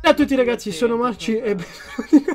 Ciao a tutti ragazzi, sono Marci e benvenuti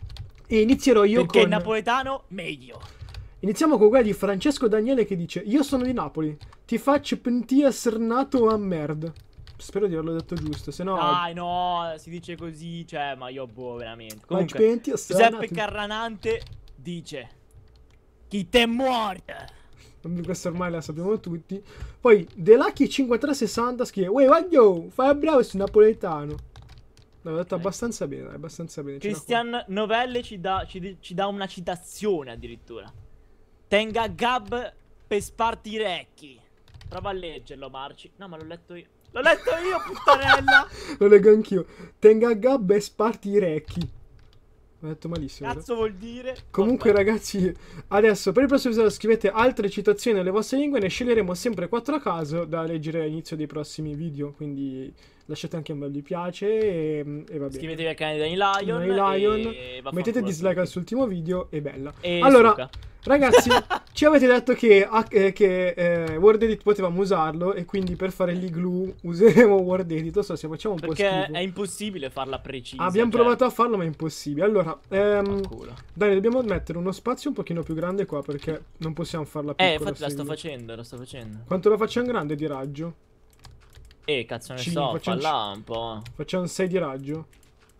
E inizierò io Perché con... Perché napoletano meglio. Iniziamo con quella di Francesco Daniele che dice Io sono di Napoli, ti faccio pentia sernato a merda. Spero di averlo detto giusto, se no... Dai, no, si dice così, cioè, ma io boh, veramente. Comunque, Giuseppe Carranante dice Chi te muore? Questa ormai la sappiamo tutti. Poi, The Lucky 5360 scrive Uè, voglio, fai bravo su napoletano. No, l'ho detto abbastanza bene, abbastanza bene. Christian Novelle ci dà, ci, ci dà, una citazione addirittura. Tenga Gab per spartirecchi. Prova a leggerlo, Marci. No, ma l'ho letto io. L'ho letto io, puttanella! Lo leggo anch'io. Tenga Gab e sparti i recchi. Ho detto malissimo. Cazzo vuol dire? Comunque, oh, ragazzi, adesso per il prossimo episodio scrivete altre citazioni alle vostre lingue. Ne sceglieremo sempre quattro a caso da leggere all'inizio dei prossimi video. Quindi lasciate anche un bel mi piace e, e va bene. Iscrivetevi al canale di Lion, Dani Lion e... mettete dislike al suo ultimo video e bella. E allora, suca. ragazzi, ci avete detto che, ah, eh, che eh, Word Edit potevamo usarlo e quindi per fare gli glue useremo Word Edit. Non so se facciamo un Perché po' schifo. Perché è impossibile farla precisa. Abbiamo cioè... provato a farlo ma è impossibile. Allora, ehm, oh, Dani, dobbiamo mettere uno spazio un pochino più grande qua perché non possiamo farla eh, piccola. Eh, infatti la sto facendo, la sto facendo. Quanto la facciamo grande di raggio? Eh, cazzo ne Ci, so, falla un po'. Facciamo un 6 di raggio.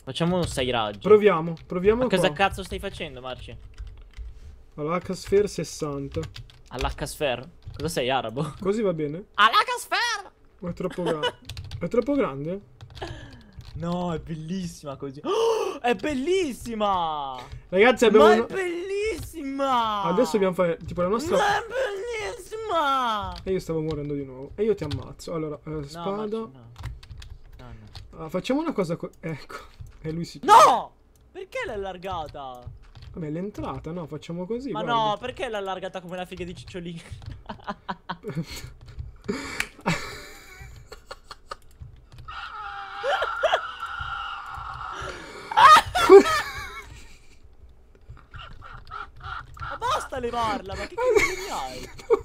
Facciamo un 6 raggio. Proviamo, proviamo Ma cosa cazzo stai facendo, Marci? All'Hsphere 60. All'Hsphere? Cosa sei, arabo? Così va bene. All'Hsphere! Ma è troppo grande. è troppo grande? No, è bellissima così. Oh, è bellissima! Ragazzi, abbiamo... Ma è bellissima! Adesso dobbiamo fare tipo la nostra... Ma è Ah! E io stavo morendo di nuovo. E io ti ammazzo. Allora, eh, spada. No, no. No, ah, facciamo una cosa. Ecco. E lui si. No! Perché l'ha allargata? Vabbè, l'entrata, no? Facciamo così. Ma guarda. no, perché l'ha allargata come la figa di Cicciolini? Ma basta levarla, ma che cazzo hai?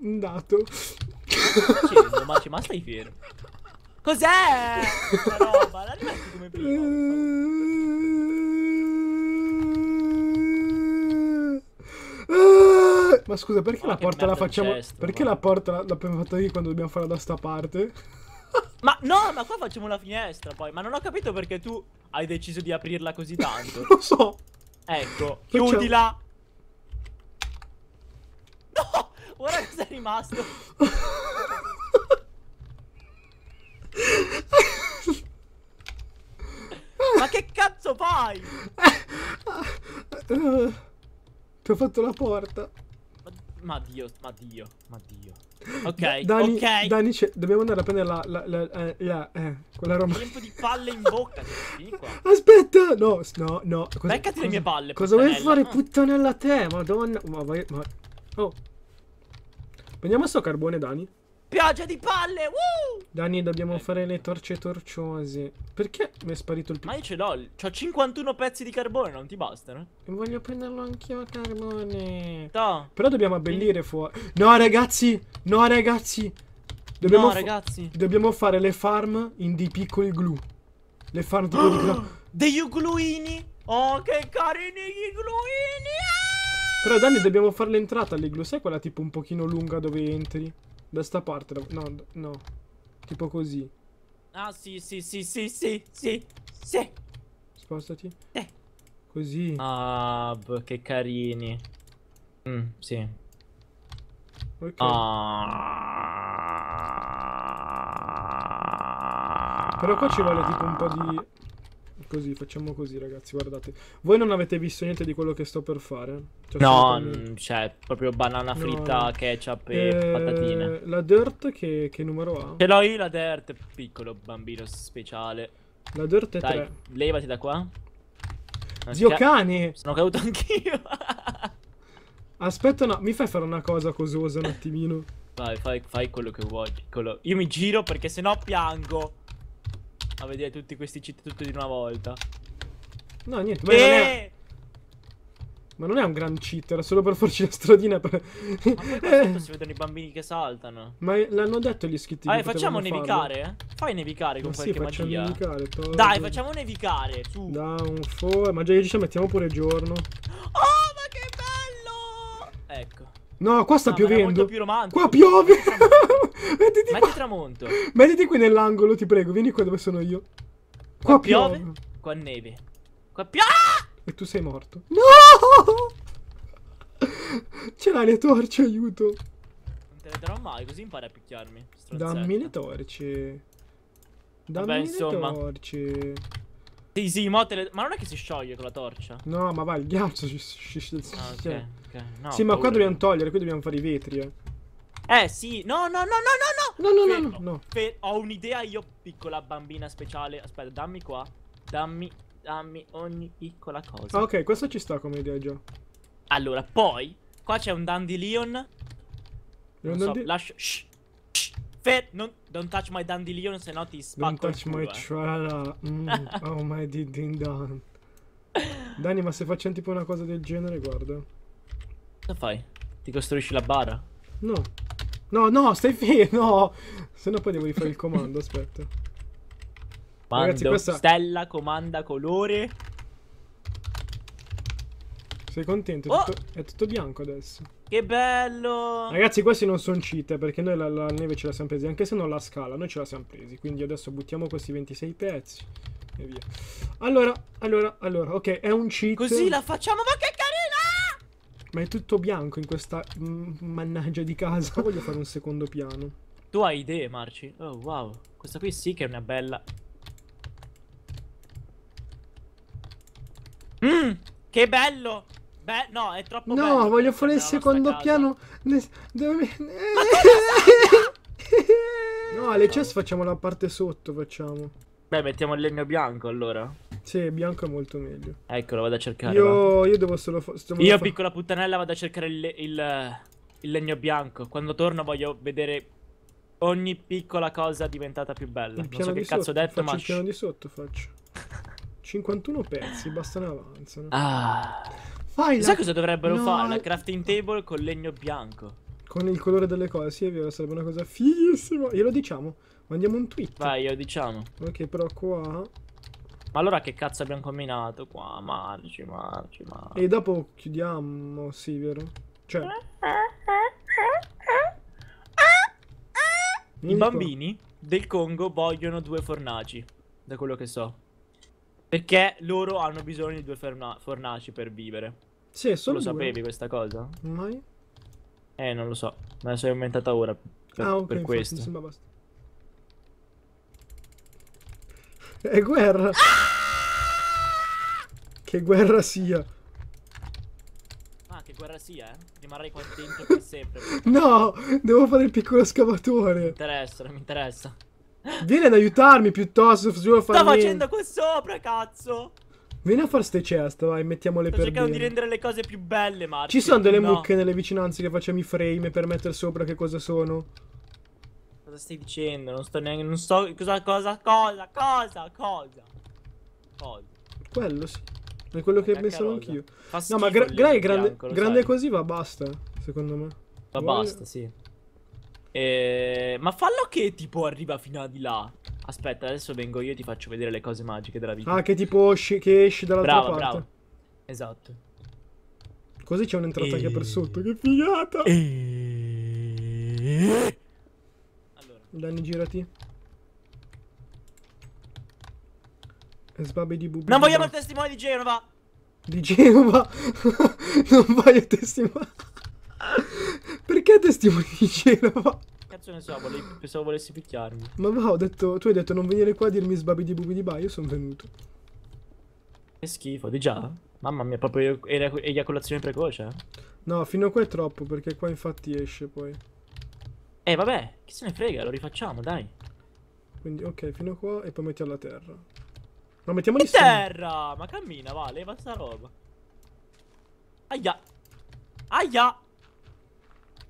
un dato. Cedo, ma, ma stai fermo. Cos'è? La roba, la rimetti come prima. Ma scusa, perché ma la porta la facciamo? Gesto, perché ma... la porta l'abbiamo fatta lì quando dobbiamo farla da sta parte? Ma no, ma qua facciamo la finestra poi. Ma non ho capito perché tu hai deciso di aprirla così tanto. Lo so. Ecco, facciamo. chiudila. No! Ora cosa è rimasto? Ma che cazzo fai? Ti ho fatto la porta. Ma Dio, ma Dio, ma Dio. Ok, Dani, ok. Dani, dobbiamo andare a prendere la, la, la, eh, la eh, quella roba. Tempo di palle in bocca. Aspetta, no, no, no. Cosa, Beccati cosa, le mie palle. Cosa puttanella. vuoi fare, puttanella, te? Madonna, ma vai, ma. Oh, Prendiamo sto carbone, Dani. Pioggia di palle! Woo! Dani, dobbiamo eh. fare le torce torciose. Perché mi è sparito il... Ma io ce l'ho. C'ho 51 pezzi di carbone, non ti bastano? Voglio prenderlo anch'io carbone. No. Però dobbiamo abbellire fuori... No, ragazzi! No, ragazzi! Dobbiamo no, ragazzi. Dobbiamo fare le farm in dei piccoli glu. Le farm di tipo di... Degli gluini! Oh, che carini gli ugluini! Però Dani dobbiamo fare l'entrata lì, sai quella tipo un pochino lunga dove entri? Da sta parte, no, no. Tipo così. Ah, sì, sì, sì, sì, sì, sì, sì. Spostati. Eh. Così. Ah, che carini. Mm, sì. Ok. Ah. Però qua ci vuole tipo un po' di... Così, facciamo così, ragazzi. Guardate, voi non avete visto niente di quello che sto per fare? Cioè, no, come... cioè, proprio banana fritta, no. ketchup e eh, patatine. La dirt, che, che numero ha? Ce l'ho io la dirt, piccolo bambino speciale. La dirt è Dai, 3. Levati da qua. Zio ca... cane! Sono caduto anch'io. Aspetta, no, mi fai fare una cosa cososa un attimino. Vai, fai, fai quello che vuoi, piccolo. Io mi giro perché sennò piango a vedere tutti questi cheat tutti di una volta. No, niente, ma, non è... Eh! ma non è un gran cheat, era solo per farci la stradina per... Ma poi si vedono i bambini che saltano. Ma l'hanno detto gli iscritti Vabbè, facciamo nevicare, farlo. Eh. Fai nevicare con ma qualche sì, magia. Nevicare, Dai, facciamo nevicare, su. Downfall, ma già ci mettiamo pure giorno. Oh, ma che bello! Ecco. No, qua sta no, piovendo. Qua piove. Mettiti, Metti qua. tramonto. Mettiti qui nell'angolo, ti prego. Vieni qua dove sono io. Qua, qua piove. piove. Qua neve. Qua piove. Ah! E tu sei morto. No! Ce l'hai le torce, aiuto. Non te le darò mai, così impari a picchiarmi. Strozzetta. Dammi le torce. Dammi Vabbè, insomma. le torce. Sì, sì, mo te le... Ma non è che si scioglie con la torcia? No, ma vai, il ghiaccio si scioglie. Ah, ok. Cioè, No, sì, ma paura. qua dobbiamo togliere, qui dobbiamo fare i vetri, eh. Eh, sì. No, no, no, no, no, no. No, no, no, no. Ho un'idea io, piccola bambina speciale. Aspetta, dammi qua. Dammi, dammi ogni piccola cosa. Ah, ok, questo ci sta come idea già. Allora, poi, qua c'è un dandelion. Non so, lascio... Shh. non, don't touch my dandelion, se no ti spacco Don't touch culo, my eh. trala. Mm, oh my didn't done. Dani, ma se facciamo tipo una cosa del genere, guarda. Cosa fai? Ti costruisci la bara? No. No, no, stai fermo. No. Se no poi devo rifare il comando, aspetta. Mando, Ragazzi, questa... stella, comanda, colore. Sei contento? È, oh! tutto, è tutto bianco adesso. Che bello! Ragazzi, questi non sono cheat eh, perché noi la, la neve ce la siamo presi, anche se non la scala, noi ce la siamo presi. Quindi adesso buttiamo questi 26 pezzi e via. Allora, allora, allora, ok, è un cheat. Così la facciamo, ma che ma è tutto bianco in questa mannaggia di casa. Voglio fare un secondo piano. Tu hai idee, Marci? Oh, wow. Questa qui sì che è una bella... Mm, che bello! Beh, no, è troppo no, bello. No, voglio fare il secondo piano. Dove... no, le chest facciamo la parte sotto, facciamo. Beh, mettiamo il legno bianco allora. Sì, bianco è molto meglio. Eccolo, vado a cercare. Io, io devo solo... io, piccola puttanella, vado a cercare il, il, il legno bianco. Quando torno voglio vedere ogni piccola cosa diventata più bella. Il non so che sotto, cazzo ho detto, ma... il piano di sotto faccio. 51 pezzi, bastano avanzano. Ah. Fai la... Sai cosa dovrebbero no. fare? La crafting table con legno bianco. Con il colore delle cose, sì è vero, sarebbe una cosa fighissima. Glielo diciamo, mandiamo un tweet. Vai, glielo diciamo. Ok, però qua... Ma allora che cazzo abbiamo combinato qua? Marci, marci, marci. E dopo chiudiamo, sì, vero? Cioè... I bambini del Congo vogliono due fornaci, da quello che so. Perché loro hanno bisogno di due fornaci per vivere. Sì, solo Lo due. sapevi questa cosa? Mai? Eh, non lo so. Me la sono inventata ora. Per, ah, ok, per questo. Infatti, mi sembra basta. È guerra. Ah! Che guerra sia. Ah, che guerra sia, eh? Rimarrai qua dentro per sempre. no, devo fare il piccolo scavatore. Mi interessa, non mi interessa. Vieni ad aiutarmi piuttosto, Sto facendo qua sopra, cazzo! Vieni a fare ste chest, vai, mettiamole Sto per cercando bene. di rendere le cose più belle, ma. Ci sono delle no. mucche nelle vicinanze che facciamo i frame per mettere sopra che cosa sono? Cosa stai dicendo? Non sto neanche... Non so... Cosa, cosa, cosa, cosa, cosa? Cosa? Quello sì. È quello che pensavo anch'io. No, ma Grey gra grande, grande così va basta, secondo me. Va basta, sì. Eh, ma fallo che tipo arriva fino a di là. Aspetta, adesso vengo io e ti faccio vedere le cose magiche della vita. Ah, che tipo che esci dall'altra parte. Bravo. Esatto. Così c'è un'entrata e... anche per sotto. Che figata! E... Allora. Danni girati. Sbabbi di bubi. Non vogliamo il testimone di Genova. Di Genova? non voglio il testimone. Perché testimoni di Genova? Cazzo ne so, volevi, pensavo volessi picchiarmi. Ma va, ho detto, tu hai detto non venire qua a dirmi sbabbi sbabidi bubidi ba, io sono venuto. Che schifo, di già? Mamma mia, proprio eiaculazione precoce. Eh. No, fino a qua è troppo, perché qua infatti esce poi. Eh vabbè, chi se ne frega, lo rifacciamo, dai. Quindi ok, fino a qua e poi metti alla terra. No, mettiamoli in terra! Ma cammina, va, leva sta roba. Aia! Aia!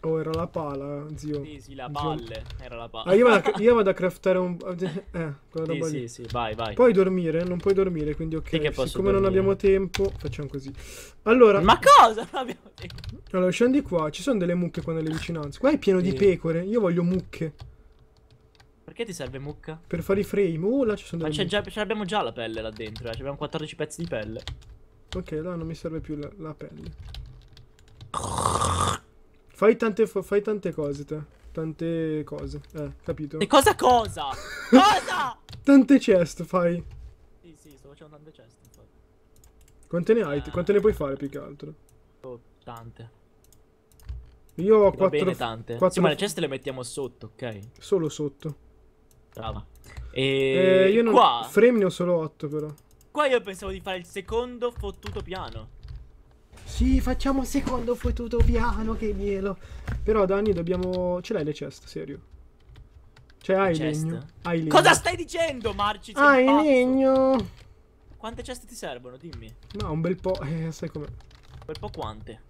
Oh, era la pala, zio. Sì, sì, la palle. Era la palla. Ah, io, vado a, io vado a craftare un... Eh, quella roba sì, lì. Sì, sì, vai, vai. Puoi dormire, non puoi dormire, quindi ok. Sì Siccome dormire. non abbiamo tempo, facciamo così. Allora... Ma cosa? Non abbiamo tempo? Allora, scendi qua. Ci sono delle mucche qua nelle vicinanze. Qua è pieno sì. di pecore. Io voglio mucche. Perché ti serve mucca? Per fare i frame. Oh, là ci sono Ma delle Ma ce l'abbiamo già la pelle là dentro, eh. Abbiamo 14 pezzi di pelle. Ok, là non mi serve più la, la pelle. Fai tante, fai tante cose, te. Tante cose. Eh, capito? E cosa cosa? cosa? Tante chest fai. Sì, sì, sto facendo tante chest. Infatti. Quante ne hai? Eh. Quante ne puoi fare più che altro? Oh, tante. Io ho Va quattro... bene tante. Quattro... Sì, ma le ceste le mettiamo sotto, ok? Solo sotto. Brava. Ah. E eh, io non... qua... Frame ne ho solo 8 però. Qua io pensavo di fare il secondo fottuto piano. Sì, facciamo il secondo fottuto piano, che mielo. Però Dani dobbiamo... Ce l'hai le chest, serio? Cioè hai legno. hai legno. Cosa stai dicendo, Marci? Sei hai pazzo. legno. Quante chest ti servono, dimmi? No, un bel po', eh, sai come... Un bel po' quante?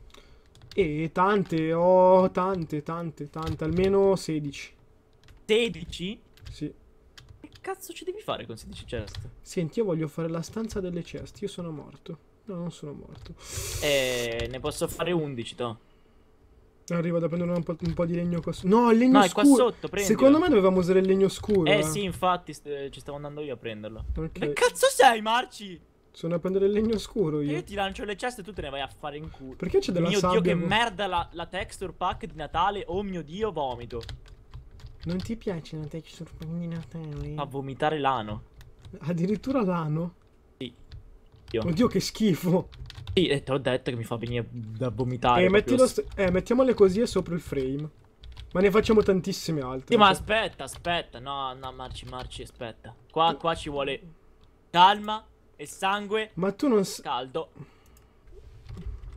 E tante, oh, tante, tante, tante, almeno 16. 16? Sì. Che cazzo ci devi fare con 16 chest? Senti, io voglio fare la stanza delle chest. Io sono morto. No, non sono morto. Eh, ne posso fare 11, to. Arrivo da prendere un po', un po di legno qua sotto. No, il legno no, scuro. No, qua sotto, prendi. Secondo me dovevamo usare il legno scuro. Eh, eh. sì, infatti, st ci stavo andando io a prenderlo. Okay. Che cazzo sei, Marci? Sono a prendere il legno scuro io. Io ti lancio le ceste e tu te ne vai a fare in culo. Perché c'è della mio sabbia? Mio dio, che merda la, la texture pack di Natale. Oh mio dio, vomito. Non ti piace la texture combinatoria? A vomitare l'ano. Addirittura l'ano? Sì. Io. Oddio che schifo. Sì, eh, te l'ho detto che mi fa venire da vomitare. Eh, proprio... eh, mettiamole così e sopra il frame. Ma ne facciamo tantissime altre. Sì, ma aspetta, aspetta. No, no, Marci, Marci, aspetta. Qua, eh. qua ci vuole calma e sangue. Ma tu non sei... Caldo.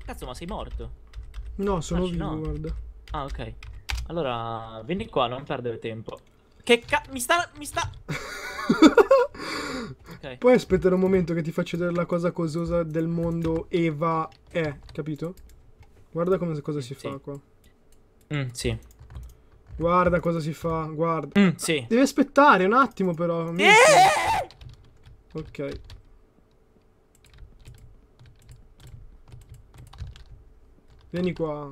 Cazzo, ma sei morto? No, sono Marci, vivo, no. guarda. Ah, ok. Allora, vieni qua, non perdere tempo. Che ca... Mi sta... Mi sta... okay. Puoi aspettare un momento che ti faccio vedere la cosa cososa del mondo Eva è, capito? Guarda come, cosa si sì. fa qua. Mm, sì. Guarda cosa si fa, guarda. Mm, sì. Devi aspettare un attimo però. Eh! Ok. Vieni qua.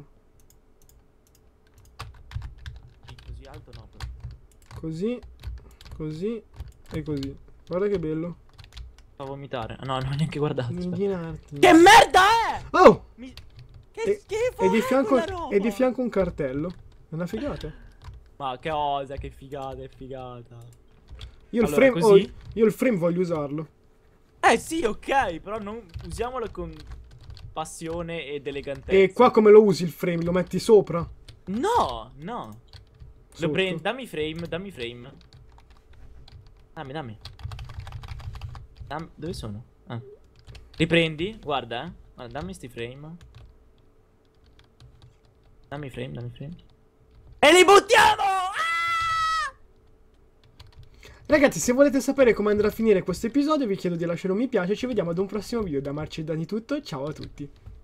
Così, così e così. Guarda che bello. Fa vomitare. Ah, no, non ho neanche guardato. Che merda è? Oh! Mi... Che e, schifo! E di, fianco, e di fianco un cartello. È una figata. Ma che osa, che figata, è figata. Io, allora, il frame, oh, io il frame voglio usarlo. Eh sì, ok, però non... usiamolo con passione ed elegantezza. E qua come lo usi il frame? Lo metti sopra? No, no. Lo prendo, dammi frame, dammi frame. Dammi, dammi. dammi dove sono? Ah. Riprendi, guarda, eh. Guarda, dammi sti frame. Dammi frame, dammi frame. E li buttiamo! Ah! Ragazzi, se volete sapere come andrà a finire questo episodio, vi chiedo di lasciare un mi piace. Ci vediamo ad un prossimo video. Da Marci e Dani tutto. Ciao a tutti.